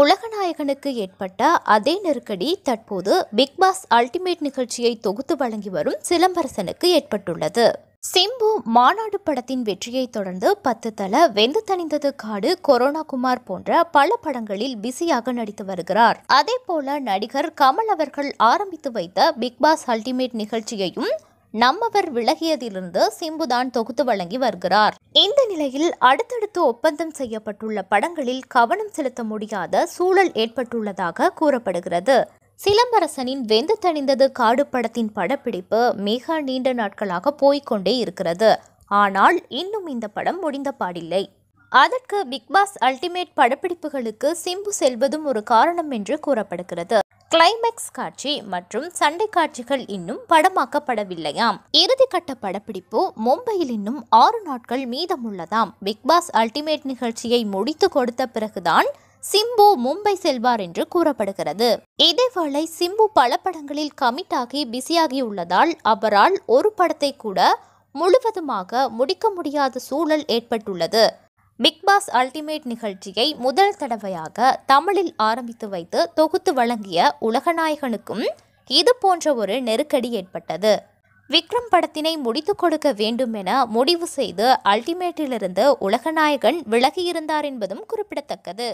உலகநாயகனுக்கு ஏற்பட்ட அதே நெருக்கடி தற்போது பிக்பாஸ் அல்டிமேட் நிகழ்ச்சியை தொகுத்து வழங்கி வரும் சிலம்பரசனுக்கு ஏற்பட்டுள்ளது சிம்பு மாநாடு படத்தின் வெற்றியை தொடர்ந்து பத்து தல வெந்து தணிந்தது காடு கொரோனா குமார் போன்ற பல படங்களில் பிஸியாக நடித்து வருகிறார் அதே போல நடிகர் கமல் அவர்கள் ஆரம்பித்து வைத்த பிக்பாஸ் அல்டிமேட் நிகழ்ச்சியையும் நம்மவர் விலகியதிலிருந்து சிம்புதான் தொகுத்து வழங்கி வருகிறார் இந்த நிலையில் அடுத்தடுத்து ஒப்பந்தம் செய்யப்பட்டுள்ள படங்களில் கவனம் செலுத்த முடியாத சூழல் ஏற்பட்டுள்ளதாக கூறப்படுகிறது சிலம்பரசனின் வெந்து தணிந்தது காடு படத்தின் படப்பிடிப்பு மிக நீண்ட நாட்களாக போய்கொண்டே இருக்கிறது ஆனால் இன்னும் இந்த படம் முடிந்த பாடில்லை அதற்கு பிக்பாஸ் அல்டிமேட் படப்பிடிப்புகளுக்கு சிம்பு செல்வதும் ஒரு காரணம் என்று கூறப்படுகிறது கிளைமேக்ஸ் காட்சி மற்றும் சண்டை காட்சிகள் இன்னும் படமாக்கப்படவில்லையாம் இறுதிக்கட்ட படப்பிடிப்பு மும்பையில் இன்னும் ஆறு நாட்கள் மீதமுள்ளதாம் பிக்பாஸ் அல்டிமேட் நிகழ்ச்சியை முடித்து கொடுத்த பிறகுதான் சிம்பு மும்பை செல்வார் என்று கூறப்படுகிறது இதேவேளை சிம்பு பல படங்களில் கமிட் ஆகி பிஸியாகியுள்ளதால் அவரால் ஒரு படத்தை கூட முழுவதுமாக முடிக்க முடியாத சூழல் ஏற்பட்டுள்ளது பிக் பாஸ் அல்டிமேட் நிகழ்ச்சியை முதல் தடவையாக தமிழில் ஆரம்பித்து வைத்து தொகுத்து வழங்கிய உலகநாயகனுக்கும் இது போன்ற ஒரு நெருக்கடி ஏற்பட்டது விக்ரம் படத்தினை முடித்து கொடுக்க வேண்டும் என முடிவு செய்து அல்டிமேட்டிலிருந்து உலகநாயகன் விலகியிருந்தார் என்பதும் குறிப்பிடத்தக்கது